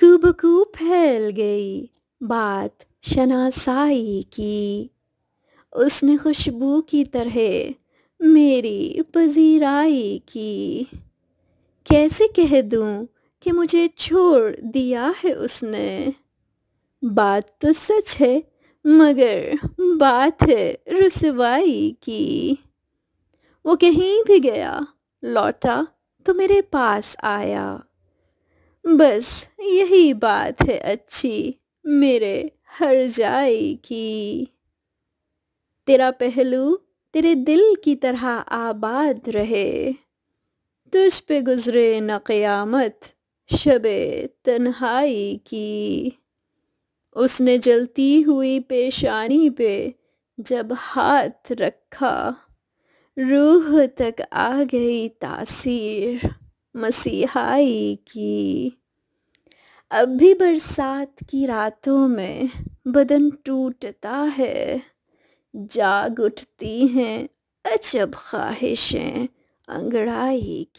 कुबकू फैल गई बात शनासाई की उसने खुशबू की तरह मेरी पजीराई की कैसे कह दूँ कि मुझे छोड़ दिया है उसने बात तो सच है मगर बात है रसवाई की वो कहीं भी गया लौटा तो मेरे पास आया बस यही बात है अच्छी मेरे हर जाए की तेरा पहलू तेरे दिल की तरह आबाद रहे तुझ पे गुजरे न क़यामत शबे तन्हाई की उसने जलती हुई पेशानी पे जब हाथ रखा रूह तक आ गई तासीर मसीहाई की अब भी बरसात की रातों में बदन टूटता है जाग उठती हैं अजब ख्वाहिशें अंगड़ाई की